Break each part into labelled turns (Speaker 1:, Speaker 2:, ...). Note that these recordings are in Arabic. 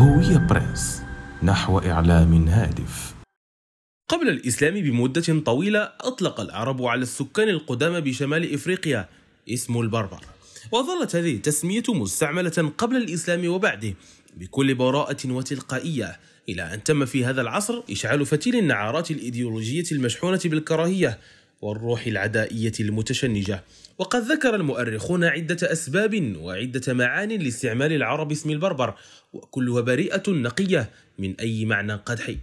Speaker 1: هوية بريس نحو إعلام هادف قبل الإسلام بمدة طويلة أطلق العرب على السكان القدامى بشمال إفريقيا اسم البربر وظلت هذه التسمية مستعملة قبل الإسلام وبعده بكل براءة وتلقائية إلى أن تم في هذا العصر إشعال فتيل النعارات الإيديولوجية المشحونة بالكراهية والروح العدائية المتشنجة وقد ذكر المؤرخون عدة أسباب وعدة معان لاستعمال العرب اسم البربر وكلها بريئة نقية من أي معنى قدحي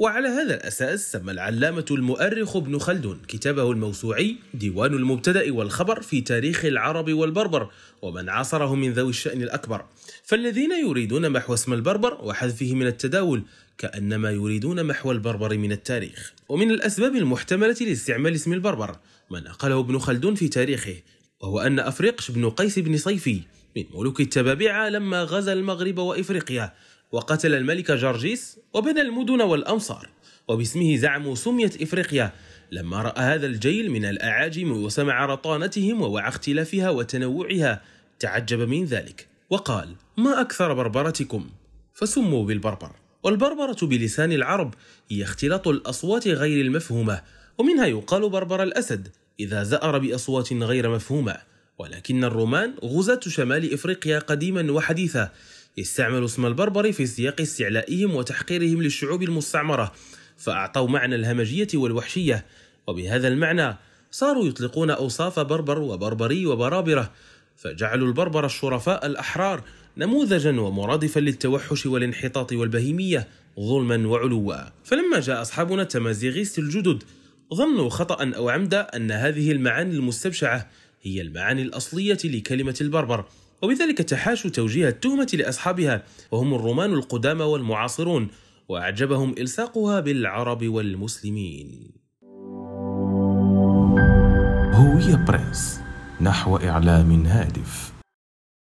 Speaker 1: وعلى هذا الأساس سمى العلامة المؤرخ ابن خلدون كتابه الموسوعي ديوان المبتدأ والخبر في تاريخ العرب والبربر ومن عاصره من ذوي الشأن الأكبر فالذين يريدون محو اسم البربر وحذفه من التداول كأنما يريدون محو البربر من التاريخ ومن الأسباب المحتملة لاستعمال اسم البربر ما نقله ابن خلدون في تاريخه وهو أن أفريقش بن قيس بن صيفي من ملوك التبابعة لما غزا المغرب وإفريقيا وقتل الملك جرجيس وبنى المدن والأمصار وباسمه زعموا سميت إفريقيا لما رأى هذا الجيل من الأعاجم وسمع رطانتهم ووعى اختلافها وتنوعها تعجب من ذلك وقال ما أكثر بربرتكم فسموا بالبربر والبربرة بلسان العرب هي اختلاط الأصوات غير المفهومة ومنها يقال بربر الأسد إذا زأر بأصوات غير مفهومة ولكن الرومان غزاة شمال إفريقيا قديما وحديثا استعملوا اسم البربر في سياق استعلائهم وتحقيرهم للشعوب المستعمرة فأعطوا معنى الهمجية والوحشية وبهذا المعنى صاروا يطلقون أوصاف بربر وبربري وبرابرة فجعلوا البربر الشرفاء الأحرار نموذجا ومرادفا للتوحش والانحطاط والبهيمية ظلما وعلوا فلما جاء أصحابنا التمازيغيست الجدد ظنوا خطأ أو عمدا أن هذه المعاني المستبشعة هي المعاني الأصلية لكلمة البربر وبذلك تحاشوا توجيه التهمة لأصحابها وهم الرومان القدامى والمعاصرون وأعجبهم إلصاقها بالعرب والمسلمين هوية برنس نحو إعلام هادف